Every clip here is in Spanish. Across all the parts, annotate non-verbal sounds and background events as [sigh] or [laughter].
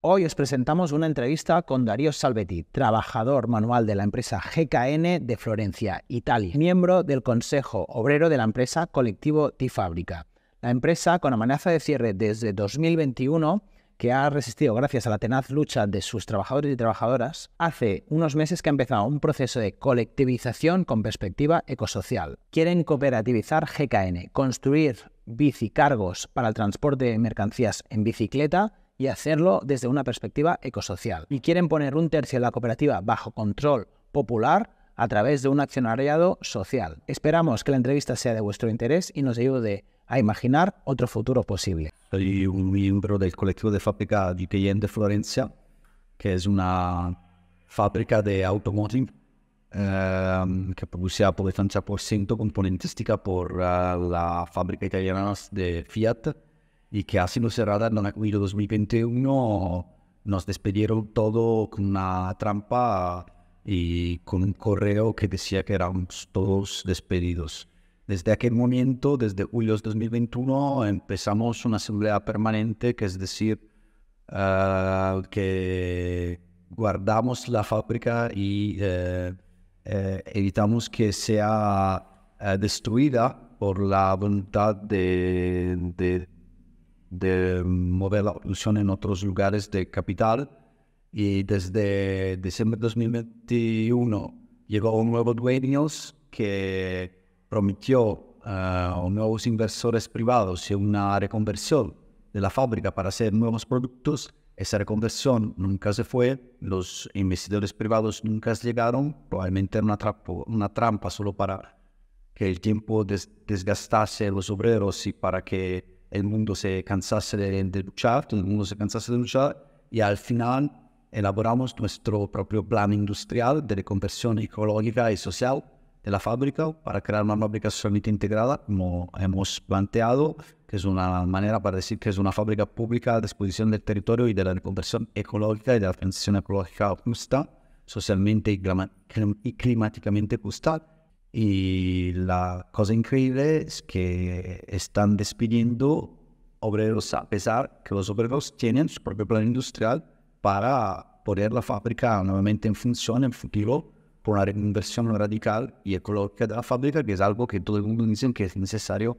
Hoy os presentamos una entrevista con Darío Salvetti, trabajador manual de la empresa GKN de Florencia, Italia, miembro del Consejo Obrero de la empresa Colectivo Tifábrica. La empresa, con amenaza de cierre desde 2021, que ha resistido gracias a la tenaz lucha de sus trabajadores y trabajadoras, hace unos meses que ha empezado un proceso de colectivización con perspectiva ecosocial. Quieren cooperativizar GKN, construir bicicargos para el transporte de mercancías en bicicleta y hacerlo desde una perspectiva ecosocial. Y quieren poner un tercio de la cooperativa bajo control popular a través de un accionariado social. Esperamos que la entrevista sea de vuestro interés y nos ayude a imaginar otro futuro posible. Soy un miembro del colectivo de fábrica de de Florencia, que es una fábrica de automotive eh, que produce por el pues, 30% componentística por eh, la fábrica italiana de Fiat y que ha sido cerrada en julio 2021, nos despedieron todo con una trampa y con un correo que decía que éramos todos despedidos. Desde aquel momento, desde julio de 2021, empezamos una asamblea permanente, que es decir, eh, que guardamos la fábrica y eh, eh, evitamos que sea destruida por la voluntad de de mover la producción en otros lugares de capital y desde diciembre de 2021 llegó un nuevo dueño que prometió a eh, nuevos inversores privados y una reconversión de la fábrica para hacer nuevos productos. Esa reconversión nunca se fue, los investidores privados nunca llegaron, probablemente era una, una trampa solo para que el tiempo desgastase a los obreros y para que el mundo se cansase de, luchar, todo el mundo se cansase de luchar y al final elaboramos nuestro propio plan industrial de reconversión ecológica y social de la fábrica para crear una fábrica solamente integrada, como hemos planteado, que es una manera para decir que es una fábrica pública a disposición del territorio y de la reconversión ecológica y de la transición ecológica justa, socialmente y, climáticamente justa, y la cosa increíble es que están despidiendo obreros a pesar que los obreros tienen su propio plan industrial para poner la fábrica nuevamente en función en futuro por una reinversión radical y ecológica de la fábrica, que es algo que todo el mundo dice que es necesario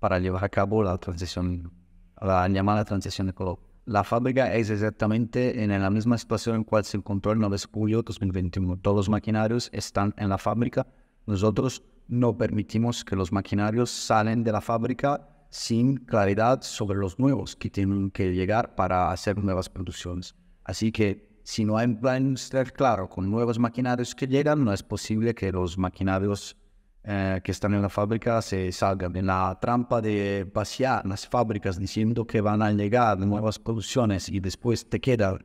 para llevar a cabo la transición, la llamada transición ecológica. La fábrica es exactamente en la misma situación en la cual se encontró el 9 de julio de 2021. Todos los maquinarios están en la fábrica nosotros no permitimos que los maquinarios salen de la fábrica sin claridad sobre los nuevos que tienen que llegar para hacer nuevas producciones. Así que si no hay un plan industrial claro con nuevos maquinarios que llegan, no es posible que los maquinarios eh, que están en la fábrica se salgan de la trampa de vaciar las fábricas diciendo que van a llegar nuevas producciones y después te quedan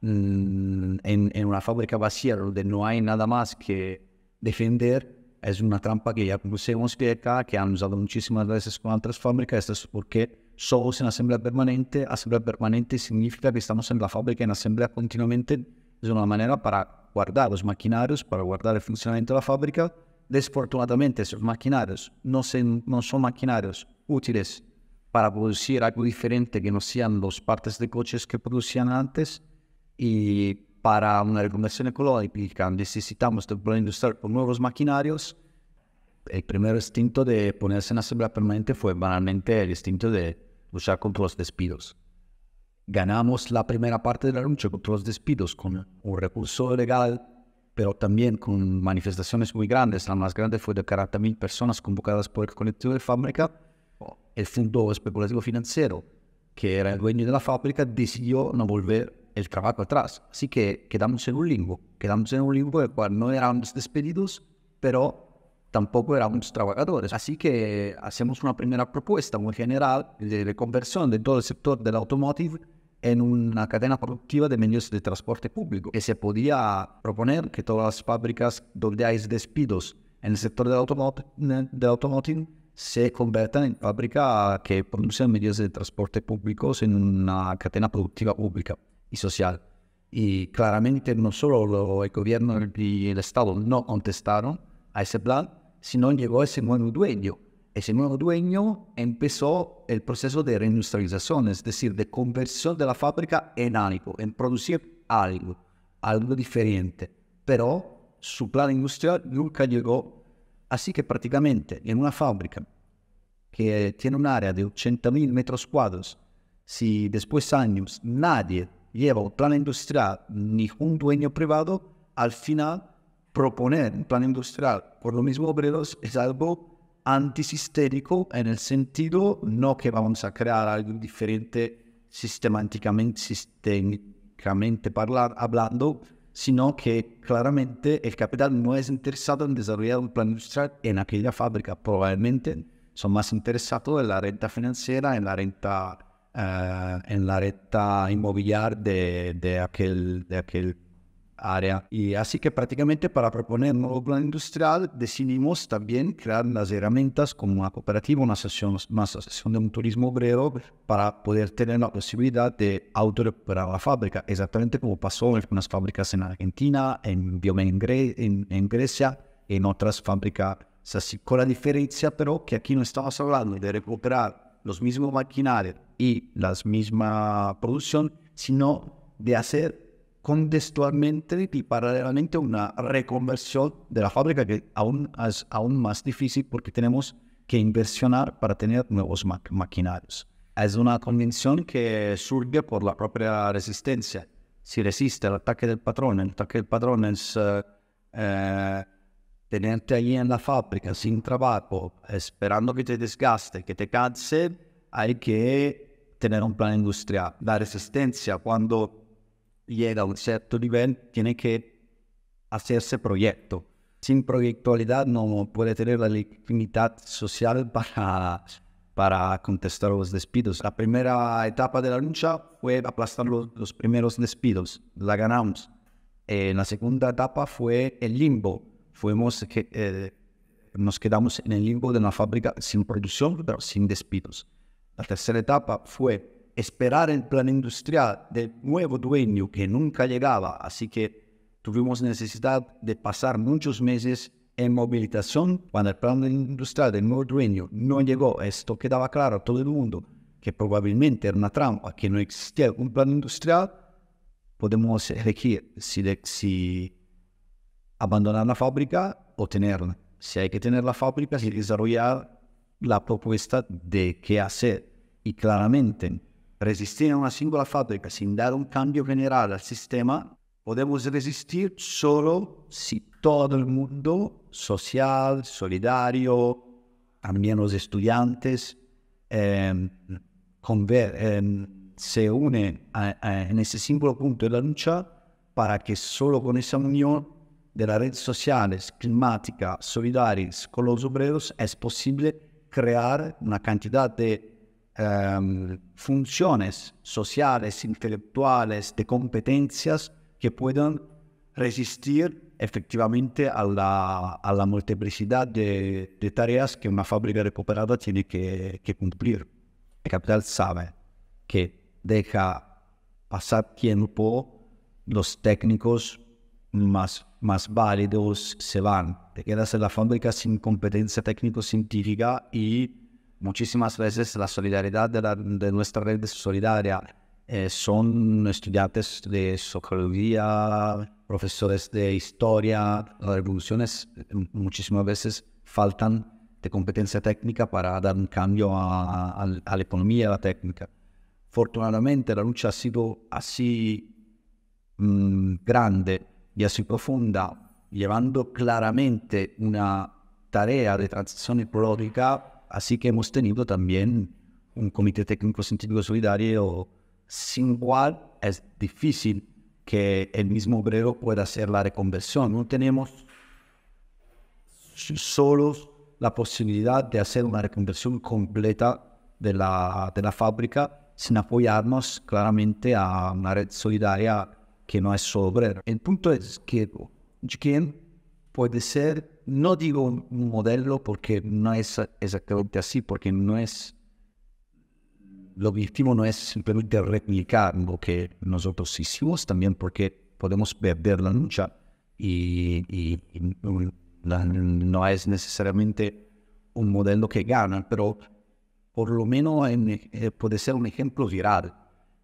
mm, en, una fábrica vacía donde no hay nada más que defender es una trampa que ya conocemos de acá, que han usado muchísimas veces con otras fábricas, esto es porque somos en asamblea permanente, asamblea permanente significa que estamos en la fábrica en asamblea continuamente, es una manera para guardar los maquinarios, para guardar el funcionamiento de la fábrica. Desafortunadamente, esos maquinarios no, no son maquinarios útiles para producir algo diferente que no sean las partes de coches que producían antes y para una reconversión ecológica necesitamos de industrial con nuevos maquinarios. El primer instinto de ponerse en asamblea permanente fue banalmente el instinto de luchar contra los despidos. Ganamos la primera parte de la lucha contra los despidos con un recurso legal, pero también con manifestaciones muy grandes. La más grande fue de 40.000 personas convocadas por el colectivo de fábrica. El Fondo Especulativo Financiero, que era el dueño de la fábrica, decidió no volver el trabajo atrás. Así que quedamos en un limbo, quedamos en un limbo el cual no éramos despedidos, pero tampoco éramos trabajadores. Así que hacemos una primera propuesta muy general de reconversión de todo el sector del automotive en una cadena productiva de medios de transporte público. que se podía proponer que todas las fábricas donde hay despidos en el sector del automotive, se conviertan en fábrica que producen medios de transporte públicos en una cadena productiva pública. y social. Y claramente no solo el ecco, gobierno y el Estado no contestaron a ese plan, sino llegó ese nuevo dueño. Ese nuevo dueño empezó el proceso de reindustrialización, es decir, de conversión de la fábrica en algo, en producir algo, algo diferente. Pero su plan industrial nunca llegó. Así que prácticamente en una fábrica que tiene un área de 80.000 metros cuadrados, si después años nadie lleva un plan industrial ni un dueño privado, al final proponer un plan industrial por los mismos obreros es algo antisistérico en el sentido no que vamos a crear algo diferente sistemáticamente, sistémicamente hablando, sino que claramente el capital no es interesado en desarrollar un plan industrial en aquella fábrica, probablemente son más interesados en la renta financiera, en la renta eh, en la recta inmobiliaria de, aquel, de aquel área. Y así que prácticamente para proponer un nuevo plan industrial decidimos también crear las herramientas como una cooperativa, una asociación, más asociación de un turismo obrero para poder tener la posibilidad de autorecuperar la fábrica, exactamente como pasó en algunas fábricas en Argentina, en Biome en, Grecia, en otras fábricas así, con la diferencia pero que aquí no estamos hablando de recuperar los mismos maquinarios y la misma producción, sino de hacer contextualmente y paralelamente una reconversión de la fábrica que aún es aún más difícil porque tenemos que inversionar para tener nuevos maquinarios. Es una convención que surge por la propia resistencia. Si resiste el ataque del patrón, el ataque del patrón es... Eh, eh, tenerte allí en la fábrica sin trabajo, esperando que te desgaste, que te canse, hay que tener un plan industrial. La resistencia cuando llega a un cierto nivel tiene que hacerse proyecto. Sin proyectualidad no puede tener la legitimidad social [laughs] para, para contestar los despidos. La primera etapa de la lucha fue aplastar los, primeros despidos, la ganamos. Eh, la segunda etapa fue el limbo, fuimos, que eh, nos quedamos en el limbo de una fábrica sin producción, pero sin despidos. La tercera etapa fue esperar el plan industrial del nuevo dueño que nunca llegaba, así que tuvimos necesidad de pasar muchos meses en movilización cuando el plan industrial del nuevo dueño no llegó. Esto quedaba claro a todo el mundo que probablemente era una trampa, que no existía un plan industrial. Podemos elegir si, si abandonar la fábrica o tenerla. Si hay que tener la fábrica, si desarrollar la propuesta de qué hacer. Y claramente, resistir a una singular fábrica sin dar un cambio general al sistema, podemos resistir solo si todo el mundo, social, solidario, también los estudiantes, em, em, se une en ese símbolo punto de la lucha para que solo con esa unión de las redes sociales, climática, solidaris con los obreros, es posible crear una cantidad de funciones sociales, intelectuales, de competencias que puedan resistir efectivamente a la, a la multiplicidad de, tareas que una fábrica recuperada tiene que, que cumplir. El capital sabe que deja pasar tiempo los técnicos más, más válidos se van. Te quedas en la fábrica sin competencia técnico-científica y muchísimas veces la solidaridad de, nuestra red solidaria eh, son estudiantes de sociología, profesores de historia. Las revoluciones muchísimas veces faltan de competencia técnica para dar un cambio a, la economía y a la técnica. Fortunadamente la lucha ha sido así mm, grande y así profunda, llevando claramente una tarea de transición ecológica, así que hemos tenido también un comité técnico científico solidario sin cual es difícil que el mismo obrero pueda hacer la reconversión. No tenemos solo la posibilidad de hacer una reconversión completa de la, de la fábrica sin apoyarnos claramente a una red solidaria que no es obrero. El punto es que quien puede ser, no digo un modelo porque no es exactamente así, porque no es, lo objetivo no es simplemente replicar lo que nosotros hicimos, también porque podemos perder la lucha y, no es necesariamente un modelo que gana, pero por lo menos eh, puede ser un ejemplo viral.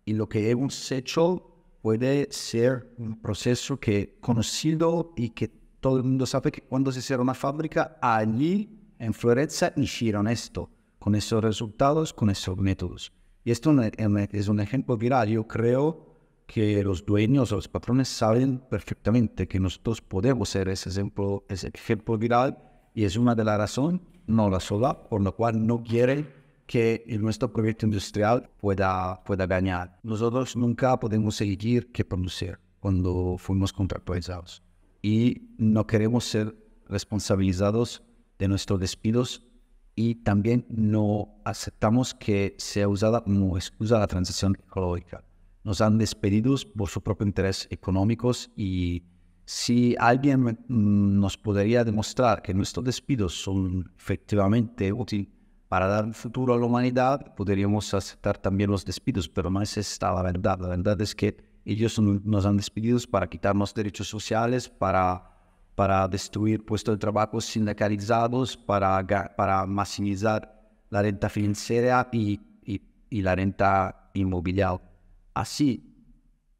Y lo que hemos hecho puede ser un proceso que conocido y que todo el mundo sabe que cuando se cierra una fábrica, allí en Florencia hicieron esto, con esos resultados, con esos métodos. Y esto eh, es un ejemplo viral. Yo creo que los dueños, o los patrones saben perfectamente que nosotros podemos ser ese ejemplo, ese ejemplo viral y es una de las razones, no la sola, por lo cual no quieren que nuestro proyecto industrial pueda, pueda ganar. Nosotros nunca podemos seguir que producir cuando fuimos contractualizados y no queremos ser responsabilizados de nuestros despidos y también no aceptamos que sea usada como excusa la transición ecológica. Nos han despedido por su propio interés económicos y si alguien nos podría demostrar que nuestros despidos son efectivamente útiles para dar un futuro a la humanidad, podríamos aceptar también los despidos, pero no es esta la verdad. La verdad es que ellos nos han despedido para quitarnos derechos sociales, para, para destruir puestos de trabajo sindicalizados, para, para maximizar la renta financiera y, y, la renta inmobiliaria. Así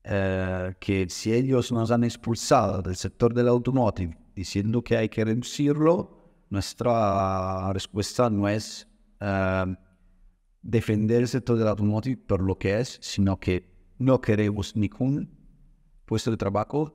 eh, que si ellos nos han expulsado del sector del automóvil diciendo que hay que reducirlo, nuestra respuesta no es defender el sector del automóvil por lo que es, sino que no queremos ningún puesto de trabajo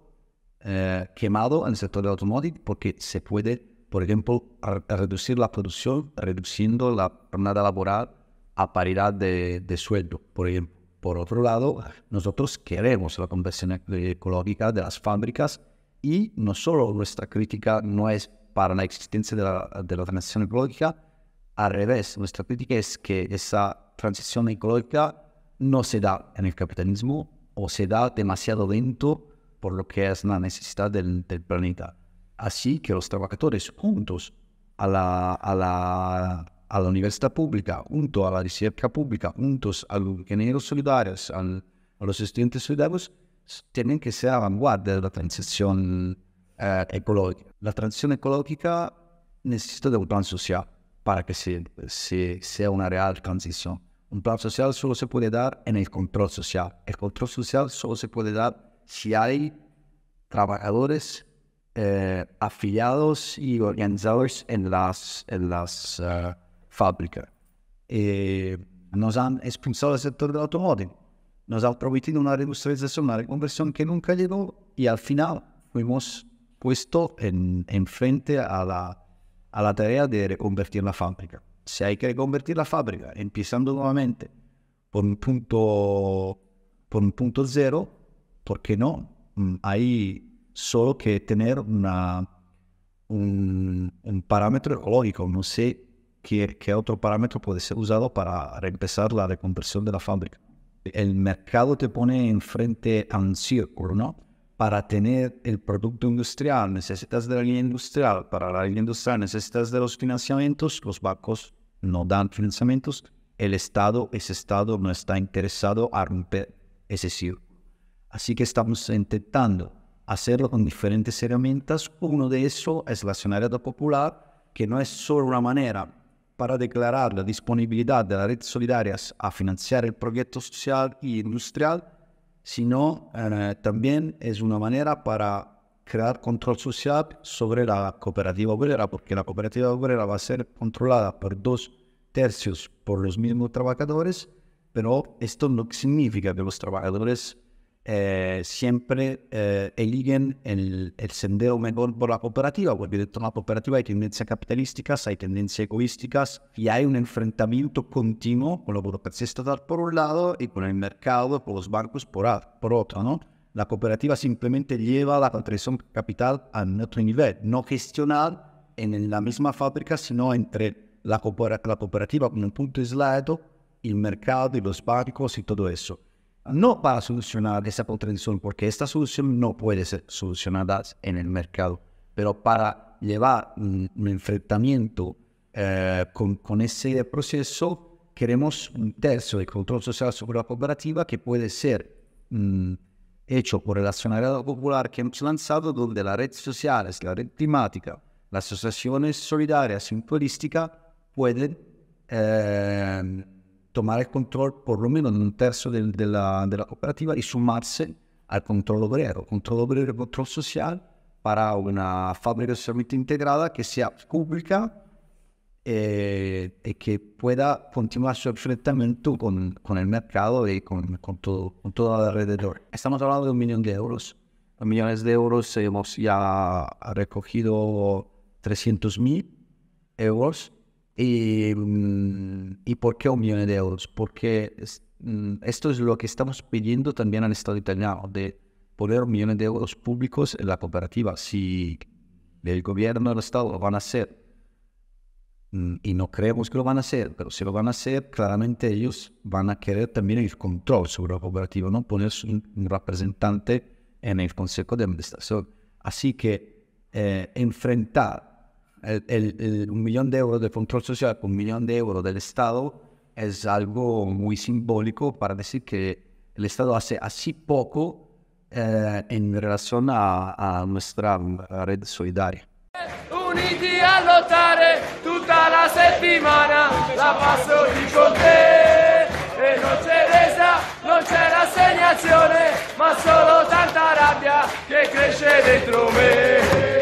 eh, quemado en el sector del automóvil porque se puede, por ejemplo, reducir la producción, reduciendo la jornada laboral a paridad de, sueldo, por ejemplo. Por otro lado, nosotros queremos la conversión e, eh, ecológica de las fábricas y no solo nuestra crítica no es para la existencia de la, de la transición ecológica, al revés, nuestra crítica es que esa transición ecológica no se da en el capitalismo o se da demasiado lento por lo que es la necesidad del, planeta. Así que los trabajadores juntos a la, universidad pública, junto a la recerca pública, juntos a los ingenieros solidarios, a los estudiantes solidarios, tienen que ser a vanguardia de la transición eh, ecológica. La transición ecológica necesita de un plan social para que se, sea una real transición. Un plan social solo se puede dar en el control social. El control social solo se puede dar si hay trabajadores eh, afiliados y organizadores en las, en las eh, fábricas. Eh, nos han expulsado del sector del automóvil, nos han prometido una reindustrialización, una reconversión que nunca llegó y al final fuimos puestos en, en frente a la a la tarea de reconvertir la fábrica. Si hay que reconvertir la fábrica, empezando nuevamente por un punto, por un punto cero, ¿por qué no? Mm, hay solo que tener un, parámetro ecológico. No sé qué, qué otro parámetro puede ser usado para empezar la reconversión de la fábrica. El mercado te pone enfrente a un círculo, ¿no? para tener el producto industrial necesitas de la línea industrial, para la línea industrial necesitas de los financiamientos, los bancos no dan financiamientos, el Estado, ese Estado no está interesado a romper ese círculo. Así que estamos intentando hacerlo con diferentes herramientas. Uno de eso es la Sonaria Popular, que no es solo una manera para declarar la disponibilidad de las redes solidarias a financiar el proyecto social e industrial, sino eh, también es una manera para crear control social sobre la cooperativa obrera, porque la cooperativa obrera va a ser controlada por dos tercios por los mismos trabajadores, pero esto no significa que los trabajadores eh, siempre eh, eligen el, sendero mejor por la cooperativa, porque dentro de la cooperativa hay tendencias capitalísticas, hay tendencias egoísticas y hay un enfrentamiento continuo con la burocracia estatal por un lado y con el mercado, con los bancos por, otro. ¿no? La cooperativa simplemente lleva la contracción capital a otro nivel, no gestionar en la misma fábrica, sino entre la, cooperativa, la como un punto aislado, el mercado y los bancos y todo eso no para solucionar esa contradicción, porque esta solución no puede ser solucionada en el mercado, pero para llevar un, enfrentamiento eh, con, ese proceso, queremos un tercio de control social sobre la cooperativa que puede ser mm, hecho por el accionariado popular que hemos lanzado, donde las redes sociales, la red climática, las asociaciones solidarias y turística pueden... Eh, tomar el control por lo menos de un tercio de, la, cooperativa y sumarse al control obrero, control obrero y control social para una fábrica socialmente integrada que sea pública eh, y que pueda continuar su enfrentamiento con, el mercado y con, todo, con alrededor. Estamos hablando de un millón de euros. A millones de euros hemos ya recogido 300 mil euros y, mm, ¿Y por qué un millón de euros? Porque mm, esto es lo que estamos pidiendo también al Estado italiano, de poner un millón de euros públicos en la cooperativa. Si el gobierno del Estado lo van a hacer, mm, y no creemos que lo van a hacer, pero si lo van a hacer, claramente ellos van a querer también el control sobre la cooperativa, no poner un representante en el Consejo de Administración. Así que eh, enfrentar el, el, el, un millón de euros de control social con un millón de euros del Estado es algo muy simbólico para decir que el Estado hace así poco eh, en relación a, a, nuestra red solidaria. Uniti a lottare tutta la settimana, la passo di con te. E non c'è resa, non c'è rassegnazione, ma solo tanta rabbia che cresce dentro me.